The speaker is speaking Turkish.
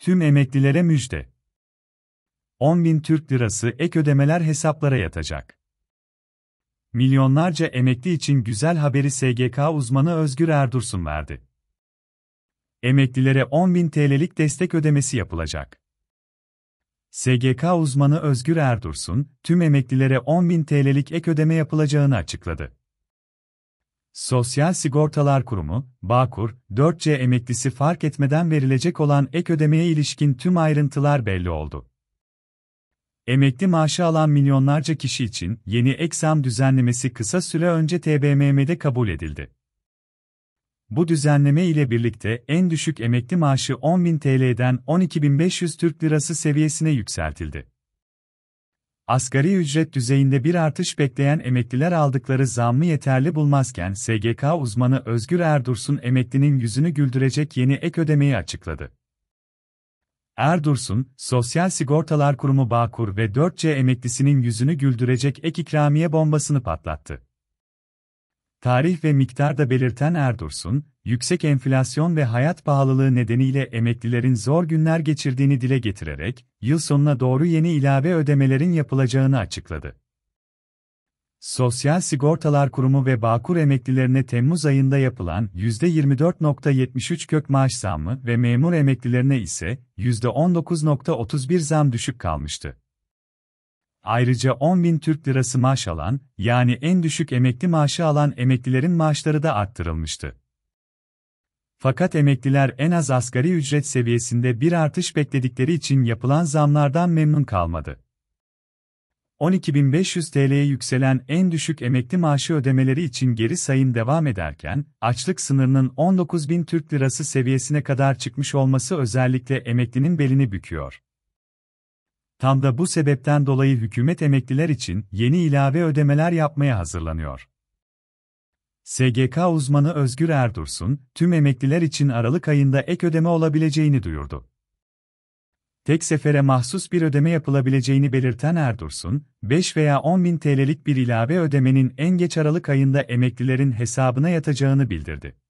Tüm emeklilere müjde. 10 bin Türk lirası ek ödemeler hesaplara yatacak. Milyonlarca emekli için güzel haberi SGK uzmanı Özgür Erdursun verdi. Emeklilere 10 bin TL'lik destek ödemesi yapılacak. SGK uzmanı Özgür Erdursun, tüm emeklilere 10 bin TL'lik ek ödeme yapılacağını açıkladı. Sosyal Sigortalar Kurumu, Bağkur, 4C emeklisi fark etmeden verilecek olan ek ödemeye ilişkin tüm ayrıntılar belli oldu. Emekli maaşı alan milyonlarca kişi için yeni ek düzenlemesi kısa süre önce TBMM'de kabul edildi. Bu düzenleme ile birlikte en düşük emekli maaşı 10.000 TL'den 12.500 Türk Lirası seviyesine yükseltildi. Asgari ücret düzeyinde bir artış bekleyen emekliler aldıkları zammı yeterli bulmazken SGK uzmanı Özgür Erdursun emeklinin yüzünü güldürecek yeni ek ödemeyi açıkladı. Erdursun, Sosyal Sigortalar Kurumu Bağkur ve 4C emeklisinin yüzünü güldürecek ek ikramiye bombasını patlattı tarih ve miktarda belirten Erdursun, yüksek enflasyon ve hayat pahalılığı nedeniyle emeklilerin zor günler geçirdiğini dile getirerek, yıl sonuna doğru yeni ilave ödemelerin yapılacağını açıkladı. Sosyal Sigortalar Kurumu ve Bağkur emeklilerine Temmuz ayında yapılan %24.73 kök maaş zammı ve memur emeklilerine ise %19.31 zam düşük kalmıştı ayrıca 10 bin Türk lirası maaş alan, yani en düşük emekli maaşı alan emeklilerin maaşları da arttırılmıştı. Fakat emekliler en az asgari ücret seviyesinde bir artış bekledikleri için yapılan zamlardan memnun kalmadı. 12.500 TL'ye yükselen en düşük emekli maaşı ödemeleri için geri sayım devam ederken, açlık sınırının 19.000 Türk Lirası seviyesine kadar çıkmış olması özellikle emeklinin belini büküyor. Tam da bu sebepten dolayı hükümet emekliler için yeni ilave ödemeler yapmaya hazırlanıyor. SGK uzmanı Özgür Erdursun, tüm emekliler için Aralık ayında ek ödeme olabileceğini duyurdu. Tek sefere mahsus bir ödeme yapılabileceğini belirten Erdursun, 5 veya 10 bin TL'lik bir ilave ödemenin en geç Aralık ayında emeklilerin hesabına yatacağını bildirdi.